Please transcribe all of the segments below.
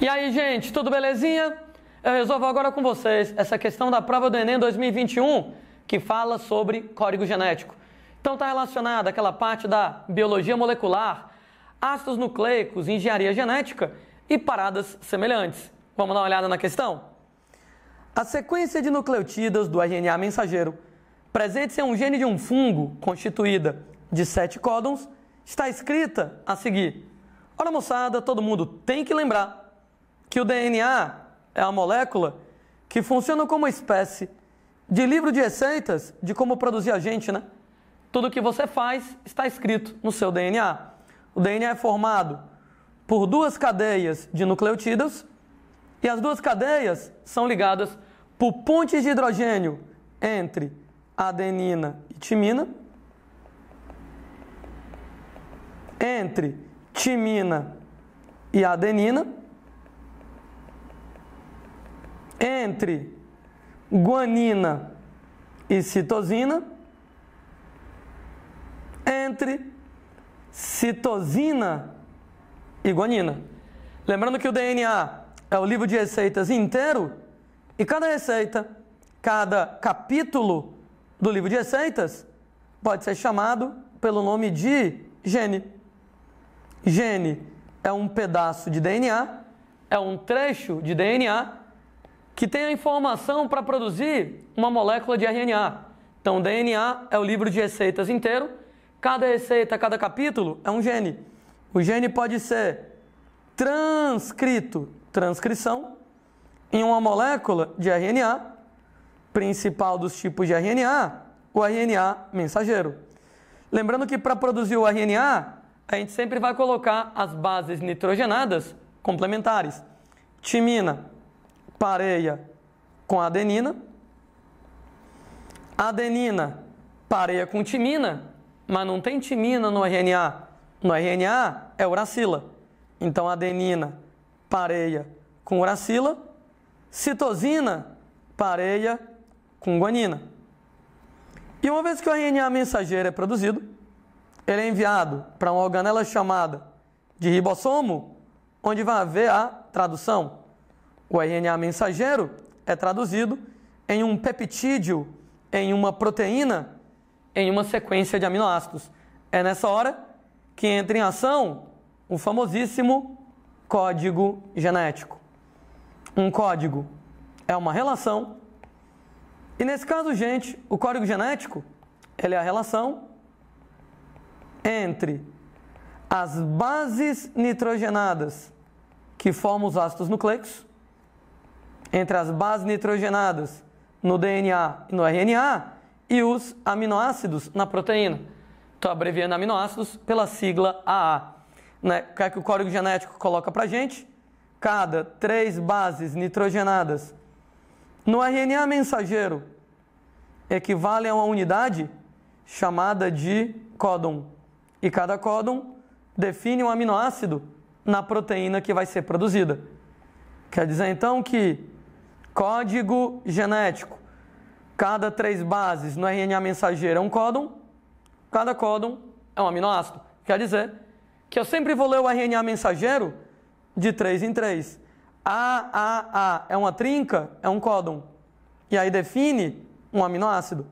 E aí, gente, tudo belezinha? Eu resolvo agora com vocês essa questão da prova do Enem 2021, que fala sobre código genético. Então está relacionada aquela parte da biologia molecular, ácidos nucleicos, engenharia genética e paradas semelhantes. Vamos dar uma olhada na questão? A sequência de nucleotidas do RNA mensageiro presente em um gene de um fungo constituída de sete códons está escrita a seguir. Ora, moçada, todo mundo tem que lembrar que o DNA é a molécula que funciona como espécie de livro de receitas de como produzir a gente, né? Tudo que você faz está escrito no seu DNA. O DNA é formado por duas cadeias de nucleotídeos e as duas cadeias são ligadas por pontes de hidrogênio entre adenina e timina, entre timina e adenina entre guanina e citosina, entre citosina e guanina. Lembrando que o DNA é o livro de receitas inteiro e cada receita, cada capítulo do livro de receitas pode ser chamado pelo nome de gene. Gene é um pedaço de DNA, é um trecho de DNA que tem a informação para produzir uma molécula de RNA. Então, o DNA é o livro de receitas inteiro. Cada receita, cada capítulo é um gene. O gene pode ser transcrito, transcrição, em uma molécula de RNA, principal dos tipos de RNA, o RNA mensageiro. Lembrando que para produzir o RNA, a gente sempre vai colocar as bases nitrogenadas complementares. Timina, pareia com adenina. Adenina pareia com timina, mas não tem timina no RNA. No RNA é uracila. Então adenina pareia com uracila, citosina pareia com guanina. E uma vez que o RNA mensageiro é produzido, ele é enviado para uma organela é chamada de ribossomo, onde vai haver a tradução. O RNA mensageiro é traduzido em um peptídeo, em uma proteína, em uma sequência de aminoácidos. É nessa hora que entra em ação o famosíssimo código genético. Um código é uma relação. E nesse caso, gente, o código genético, ele é a relação entre as bases nitrogenadas que formam os ácidos nucleicos entre as bases nitrogenadas no DNA e no RNA e os aminoácidos na proteína. Estou abreviando aminoácidos pela sigla AA. Né? O que, é que o código genético coloca para gente? Cada três bases nitrogenadas no RNA mensageiro equivale a uma unidade chamada de códon. E cada códon define um aminoácido na proteína que vai ser produzida. Quer dizer então que Código genético. Cada três bases no RNA mensageiro é um códon. Cada códon é um aminoácido. Quer dizer que eu sempre vou ler o RNA mensageiro de três em três. A é uma trinca, é um códon. E aí define um aminoácido.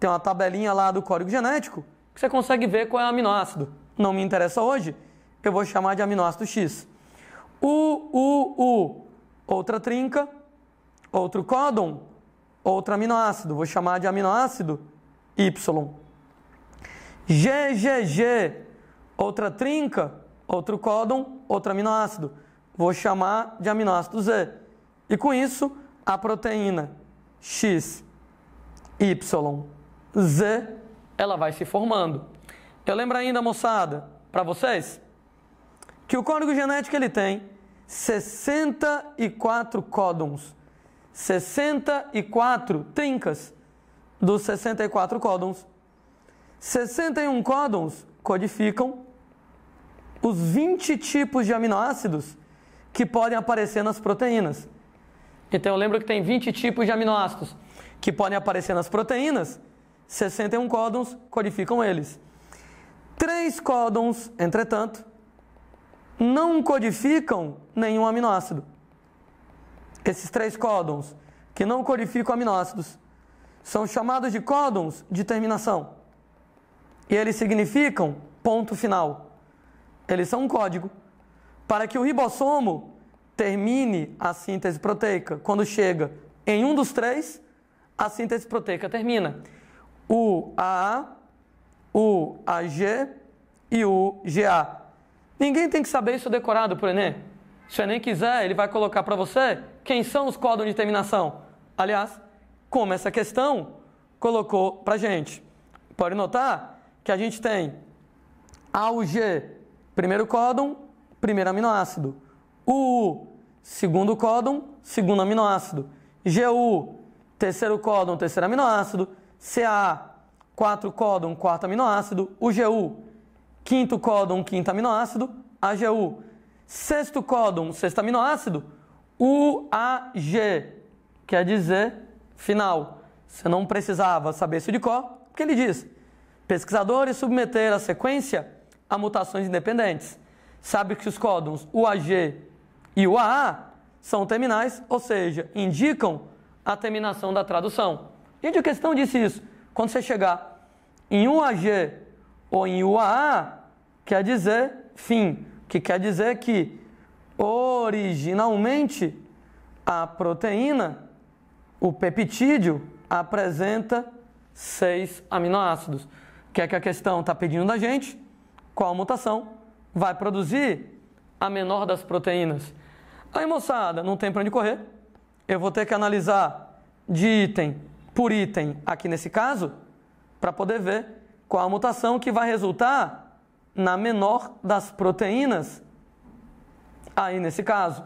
Tem uma tabelinha lá do código genético que você consegue ver qual é o aminoácido. Não me interessa hoje, eu vou chamar de aminoácido X. U U U outra trinca, outro códon, outro aminoácido, vou chamar de aminoácido Y. GGG, outra trinca, outro códon, outro aminoácido, vou chamar de aminoácido Z. E com isso, a proteína X, Y, Z, ela vai se formando. Eu lembro ainda, moçada, para vocês, que o código genético ele tem 64 códons. 64 trincas dos 64 códons. 61 códons codificam os 20 tipos de aminoácidos que podem aparecer nas proteínas. Então eu lembro que tem 20 tipos de aminoácidos que podem aparecer nas proteínas, 61 códons codificam eles. Três códons, entretanto, não codificam nenhum aminoácido. Esses três códons que não codificam aminoácidos são chamados de códons de terminação. E eles significam ponto final. Eles são um código para que o ribossomo termine a síntese proteica. Quando chega em um dos três, a síntese proteica termina. O AA, o AG e o GA. Ninguém tem que saber isso decorado por Enem. Se o Enem quiser, ele vai colocar para você quem são os códons de terminação? Aliás, como essa questão colocou para gente. Pode notar que a gente tem AUG, primeiro códon, primeiro aminoácido. UU, segundo códon, segundo aminoácido. GU, terceiro códon, terceiro aminoácido. CA, quatro códon, quarto aminoácido. UGU, quinto códon, quinto aminoácido. AGU, sexto códon, sexto aminoácido. UAG, quer dizer final. Você não precisava saber isso de cor, porque ele diz: pesquisadores submeteram a sequência a mutações independentes. Sabe que os códons UAG e UAA são terminais, ou seja, indicam a terminação da tradução. Gente, a questão disse isso. Quando você chegar em UAG ou em UAA, quer dizer fim, que quer dizer que Originalmente, a proteína, o peptídeo, apresenta seis aminoácidos. O que é que a questão está pedindo da gente? Qual mutação vai produzir a menor das proteínas? Aí, moçada, não tem para onde correr. Eu vou ter que analisar de item por item, aqui nesse caso, para poder ver qual a mutação que vai resultar na menor das proteínas aí nesse caso.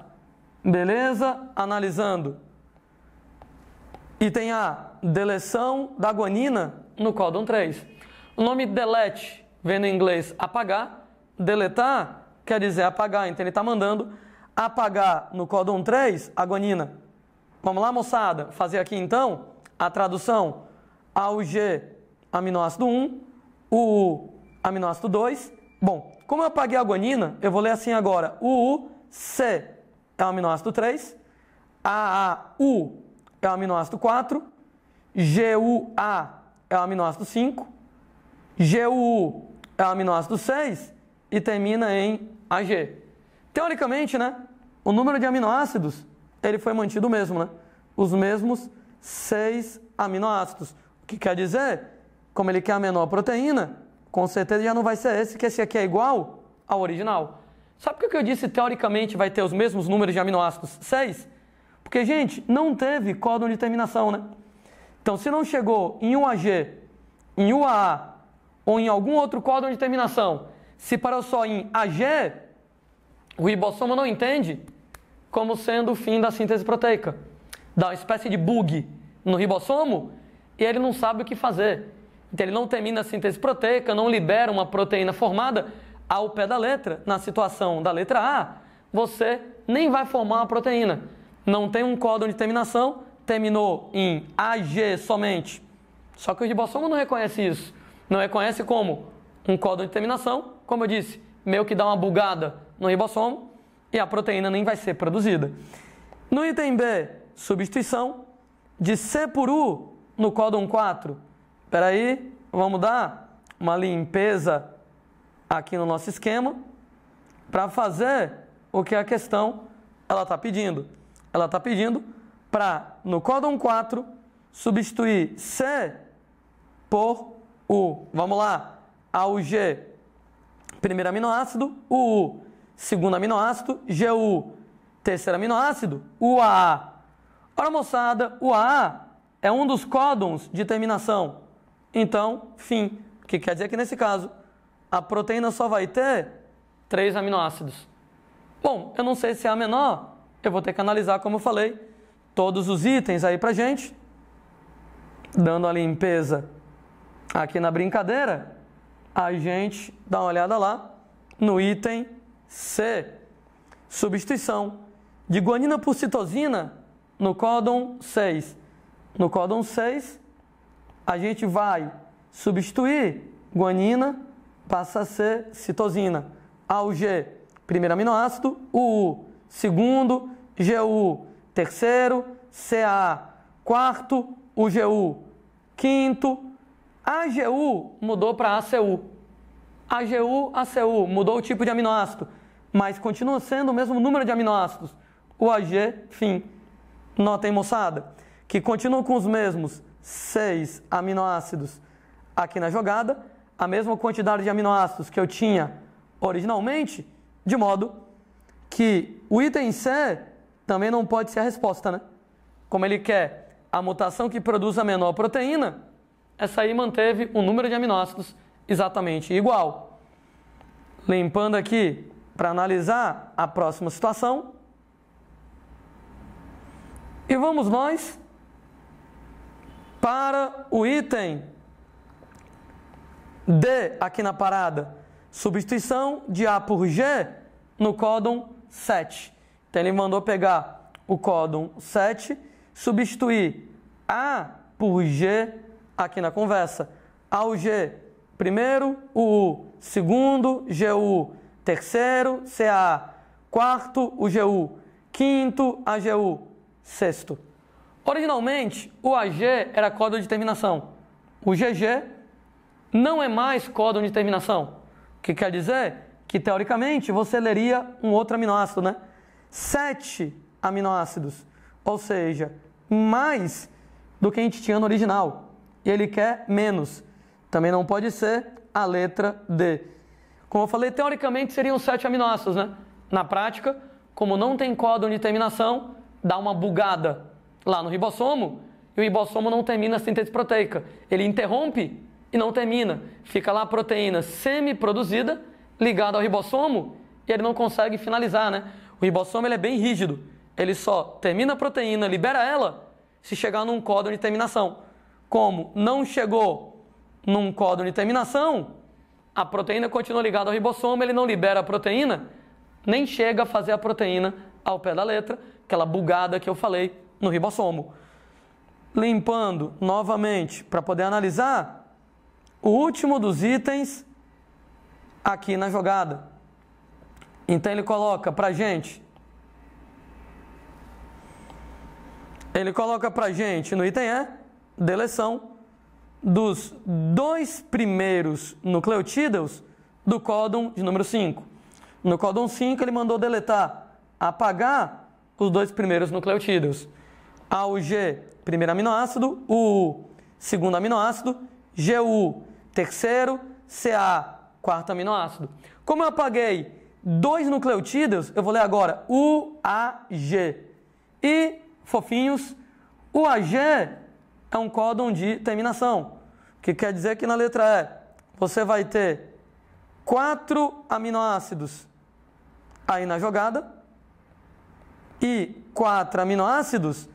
Beleza? Analisando. Item A, deleção da guanina no códon 3. O nome delete vem no inglês apagar. Deletar quer dizer apagar, então ele está mandando apagar no códon 3 a guanina. Vamos lá, moçada, fazer aqui então a tradução ao G aminoácido 1, o U aminoácido 2. Bom, como eu apaguei a guanina, eu vou ler assim agora: o 2. C é o aminoácido 3, AAU é o aminoácido 4, GUA é o aminoácido 5, GUU é o aminoácido 6 e termina em AG. Teoricamente, né, o número de aminoácidos ele foi mantido o mesmo, né? Os mesmos seis aminoácidos. O que quer dizer? Como ele quer a menor proteína, com certeza já não vai ser esse, que esse aqui é igual ao original. Sabe por que eu disse teoricamente vai ter os mesmos números de aminoácidos? Seis? Porque, gente, não teve códon de terminação, né? Então, se não chegou em UAG, em UAA ou em algum outro códon de terminação, se parou só em AG, o ribossomo não entende como sendo o fim da síntese proteica. Dá uma espécie de bug no ribossomo e ele não sabe o que fazer. Então, ele não termina a síntese proteica, não libera uma proteína formada ao pé da letra, na situação da letra A, você nem vai formar uma proteína. Não tem um códon de terminação, terminou em AG somente. Só que o ribossomo não reconhece isso. Não reconhece como um códon de terminação, como eu disse, meio que dá uma bugada no ribossomo e a proteína nem vai ser produzida. No item B, substituição de C por U no códon 4. Espera aí, vamos dar uma limpeza aqui no nosso esquema para fazer o que a questão ela está pedindo. Ela está pedindo para, no códon 4, substituir C por U. Vamos lá. a G primeiro aminoácido, U segundo aminoácido, G U terceiro aminoácido, A. Ora, moçada, A é um dos códons de terminação. Então, fim. O que quer dizer que, nesse caso, a proteína só vai ter três aminoácidos. Bom, eu não sei se é a menor, eu vou ter que analisar, como eu falei, todos os itens aí pra gente, dando a limpeza aqui na brincadeira, a gente dá uma olhada lá no item C, substituição de guanina por citosina no códon 6. No códon 6, a gente vai substituir guanina passa a ser citosina. AUG, primeiro aminoácido, UU, segundo, GU, terceiro, CA, quarto, UGU, quinto. AGU mudou para ACU. AGU, ACU, mudou o tipo de aminoácido, mas continua sendo o mesmo número de aminoácidos. O AG, fim. Notem, moçada, que continua com os mesmos seis aminoácidos aqui na jogada, a mesma quantidade de aminoácidos que eu tinha originalmente, de modo que o item C também não pode ser a resposta, né? Como ele quer a mutação que produz a menor proteína, essa aí manteve o número de aminoácidos exatamente igual. Limpando aqui para analisar a próxima situação. E vamos nós para o item D aqui na parada. Substituição de A por G no códon 7. Então ele mandou pegar o códon 7, substituir A por G aqui na conversa. A o G primeiro, o U segundo, U terceiro, C A quarto, o G U quinto, A G U sexto. Originalmente, o AG era código de terminação. O GG não é mais códon de terminação. o Que quer dizer que, teoricamente, você leria um outro aminoácido, né? Sete aminoácidos, ou seja, mais do que a gente tinha no original. E ele quer menos. Também não pode ser a letra D. Como eu falei, teoricamente seriam sete aminoácidos, né? Na prática, como não tem códon de terminação, dá uma bugada lá no ribossomo e o ribossomo não termina a síntese proteica. Ele interrompe e não termina. Fica lá a proteína semiproduzida ligada ao ribossomo e ele não consegue finalizar, né? O ribossomo ele é bem rígido. Ele só termina a proteína, libera ela se chegar num código de terminação. Como não chegou num código de terminação, a proteína continua ligada ao ribossomo, ele não libera a proteína, nem chega a fazer a proteína ao pé da letra, aquela bugada que eu falei no ribossomo. Limpando novamente para poder analisar, o último dos itens aqui na jogada. Então ele coloca para gente. Ele coloca para gente no item E, é? deleção dos dois primeiros nucleotídeos do códon de número 5. No códon 5 ele mandou deletar, apagar os dois primeiros nucleotídeos. AUG, primeiro aminoácido, U, segundo aminoácido, GU, terceiro CA, quarto aminoácido. Como eu apaguei dois nucleotídeos, eu vou ler agora UAG. E, fofinhos, UAG é um códon de terminação, que quer dizer que na letra E você vai ter quatro aminoácidos aí na jogada e quatro aminoácidos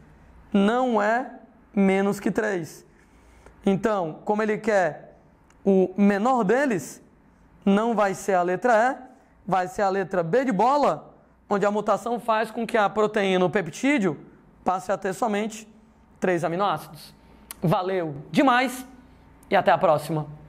não é menos que três. Então, como ele quer o menor deles não vai ser a letra E, vai ser a letra B de bola, onde a mutação faz com que a proteína, o peptídeo, passe a ter somente três aminoácidos. Valeu demais e até a próxima!